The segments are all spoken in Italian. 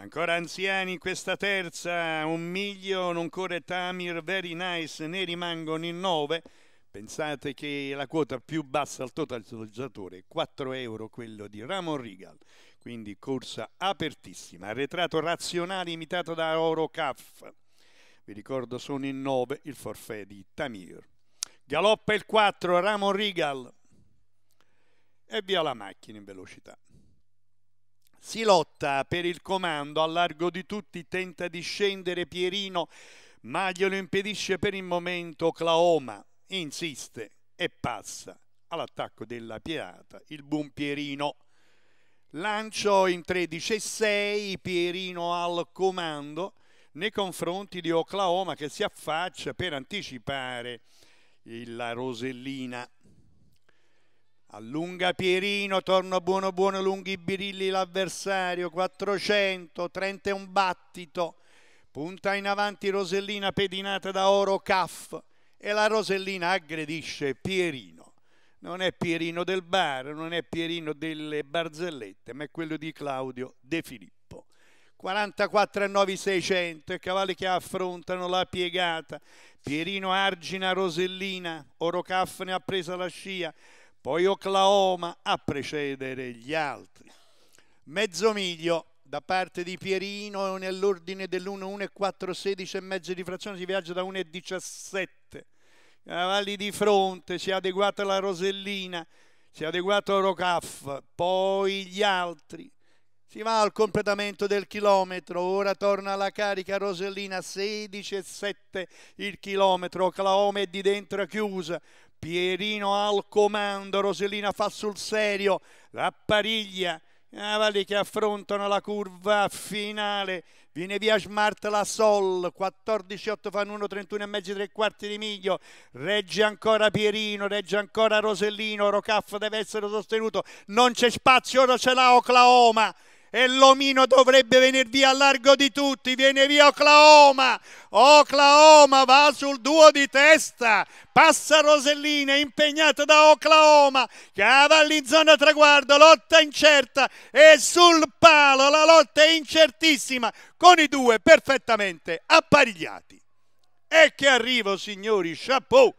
Ancora anziani in questa terza, un miglio non corre Tamir, very nice, ne rimangono in nove. Pensate che la quota più bassa al totalizzatore, è 4 euro, quello di Ramon Regal. Quindi corsa apertissima, arretrato razionale imitato da Orocaf. Vi ricordo sono in nove il forfè di Tamir. Galoppa il 4, Ramon Regal. E via la macchina in velocità. Si lotta per il comando, al largo di tutti tenta di scendere Pierino, ma glielo impedisce per il momento Claoma. Insiste e passa all'attacco della Pirata, il buon Pierino. Lancio in 13 e 6, Pierino al comando nei confronti di Oklahoma che si affaccia per anticipare la Rosellina Allunga Pierino, torna buono buono, lunghi birilli l'avversario, 400, 30 è un battito, punta in avanti Rosellina pedinata da Oro Caff e la Rosellina aggredisce Pierino. Non è Pierino del bar, non è Pierino delle barzellette, ma è quello di Claudio De Filippo. 44 a 9 600, i cavalli che affrontano la piegata. Pierino argina Rosellina, Orocaff ne ha presa la scia, poi Oklahoma a precedere gli altri. Mezzo miglio da parte di Pierino nell'ordine dell'1-1-4-16 e mezzo di frazione si viaggia da 1-17. Cavalli di fronte, si è adeguata la Rosellina, si è adeguato Rocaff, poi gli altri. Si va al completamento del chilometro, ora torna alla carica Rosellina 16,7 il chilometro, Oklahoma è di dentro chiusa, Pierino al comando, Roselina fa sul serio, la pariglia, cavalli ah, che affrontano la curva finale, viene via Smart la Sol, 14-8 fanno 1, 31 e mezzi, tre quarti di miglio, regge ancora Pierino, regge ancora Rosellino, Rocaff deve essere sostenuto, non c'è spazio, ora ce l'ha Oklahoma, e l'omino dovrebbe venire via a largo di tutti, viene via Oklahoma, Oklahoma va sul duo di testa, passa Rosellina impegnata da Oklahoma, cavalli in zona traguardo, lotta incerta e sul palo la lotta è incertissima con i due perfettamente apparigliati. E che arrivo signori, chapeau!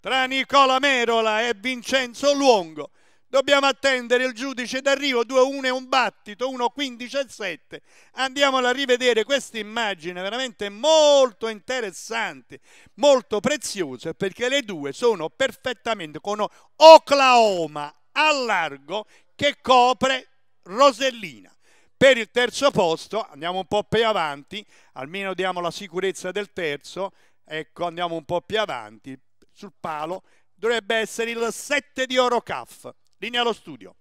tra Nicola Merola e Vincenzo Luongo. Dobbiamo attendere il giudice d'arrivo 2-1 e un battito, 1-15 e 7. andiamo a rivedere questa immagine veramente molto interessante, molto preziosa, perché le due sono perfettamente con Oklahoma a largo che copre Rosellina. Per il terzo posto, andiamo un po' più avanti, almeno diamo la sicurezza del terzo, ecco andiamo un po' più avanti sul palo, dovrebbe essere il 7 di Orocaf Linea allo studio.